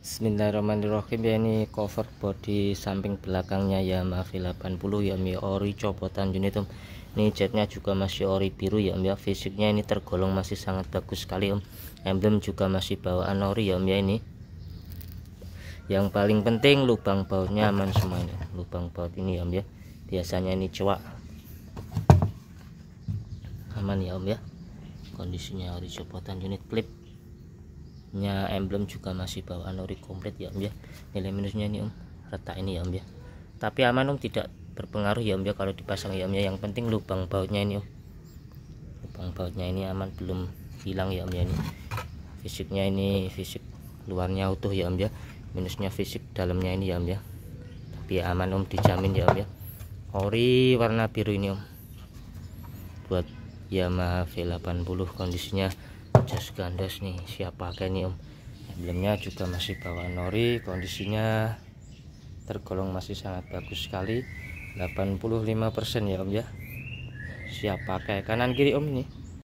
Bismillahirrahmanirrahim ya ini cover body samping belakangnya Yamaha V80 ya Mi ori copotan unit unitum ini catnya juga masih ori biru ya Om ya fisiknya ini tergolong masih sangat bagus sekali Om emblem juga masih bawaan ori ya Om ya ini yang paling penting lubang bautnya aman semuanya lubang baut ini ya Om ya biasanya ini cuak aman ya Om ya kondisinya ori copotan unit flip nya emblem juga masih bawaan ori komplit ya om ya nilai minusnya ini om retak ini ya om ya tapi aman om tidak berpengaruh ya om ya kalau dipasang ya om ya yang penting lubang bautnya ini om lubang bautnya ini aman belum hilang ya om ya ini fisiknya ini fisik luarnya utuh ya om ya minusnya fisik dalamnya ini ya om ya tapi aman om dijamin ya om ya ori warna biru ini om buat Yamaha V80 kondisinya jas gandas nih siap pakai nih om emblemnya juga masih bawa nori kondisinya tergolong masih sangat bagus sekali 85% ya om ya siap pakai kanan kiri om ini